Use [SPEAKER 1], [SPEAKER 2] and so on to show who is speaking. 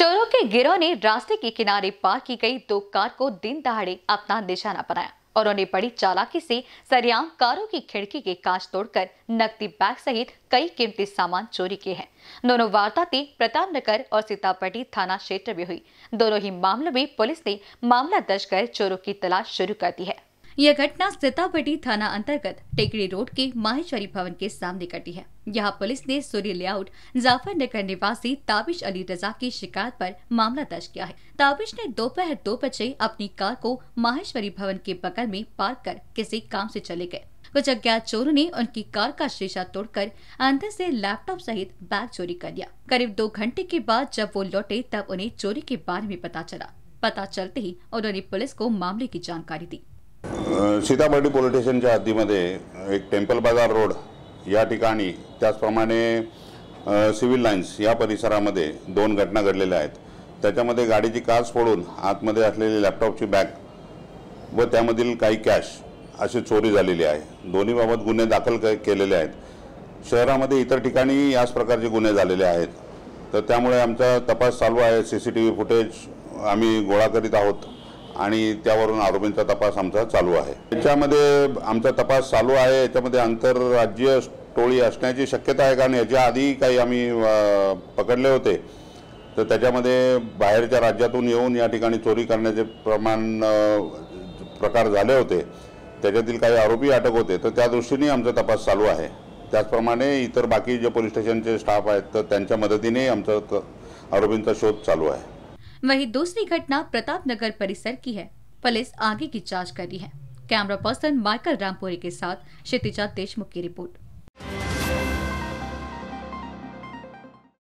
[SPEAKER 1] चोरों के गिरोह ने रास्ते के किनारे पार की गई दो कार को दिन दहाड़े अपना निशाना बनाया और उन्हें बड़ी चालाकी से सरियाम कारों की खिड़की के कांच तोड़कर नकदी बैग सहित कई कीमती सामान चोरी किए हैं दोनों वारदातें प्रताप नगर और सीतापटी थाना क्षेत्र में हुई दोनों ही मामलों में पुलिस ने मामला दर्ज कर चोरों की तलाश शुरू कर दी है यह घटना सीतापटी थाना अंतर्गत टेकड़ी रोड के माहेश्वरी भवन के सामने घटी है यहाँ पुलिस ने सूर्य लेआउट जाफरनगर निवासी ताबिश अली रजा की शिकायत पर मामला दर्ज किया है ताबिश ने दोपहर दो, दो बजे अपनी कार को माहेश्वरी भवन के बगल में पार्क कर किसी काम से चले गए कुछ अज्ञात चोरों ने उनकी कार का शीशा तोड़कर अंदर से लैपटॉप सहित बैग चोरी कर लिया करीब दो घंटे के बाद जब वो लौटे तब उन्हें चोरी के बारे में पता चला पता चलते ही उन्होंने पुलिस को मामले की जानकारी दी
[SPEAKER 2] सीतामढी पोलीस स्टेशनच्या हद्दीमध्ये एक टेम्पल बाजार रोड या ठिकाणी त्याचप्रमाणे सिव्हिल लाईन्स या परिसरामध्ये दोन घटना घडलेल्या आहेत त्याच्यामध्ये गाडीची काच फोडून आतमध्ये असलेली लॅपटॉपची बॅग व त्यामधील काही कॅश अशी चोरी झालेली आहे दोन्हीबाबत गुन्हे दाखल क केलेले आहेत शहरामध्ये इतर ठिकाणी याच प्रकारचे गुन्हे झालेले आहेत तर त्यामुळे आमचा तपास चालू आहे C C T V footage आम्ही गोळा करीत आहोत आणि त्यावरून आरोपींचा तपास आमचा चालू आहे याच्यामध्ये आमचा तपास चालू आहे याच्यामध्ये आंतरराज्य टोळी असण्याची शक्यता आहे कारण याच्या आधी काही आम्ही पकडले होते तर त्याच्यामध्ये बाहेरच्या राज्यातून येऊन या ठिकाणी चोरी करण्याचे प्रमाण प्रकार झाले होते त्याच्यातील काही आरोपी अटक होते तर त्या दृष्टीने आमचा तपास चालू आहे त्याचप्रमाणे इतर बाकी जे पोलीस स्टेशनचे स्टाफ आहेत तर त्यांच्या मदतीने आमचा आरोपींचा शोध चालू आहे
[SPEAKER 1] वहीं दूसरी घटना प्रताप नगर परिसर की है पुलिस आगे की जांच कर रही है कैमरा पर्सन माइकल रामपुरी के साथ क्षितिजा देशमुख की रिपोर्ट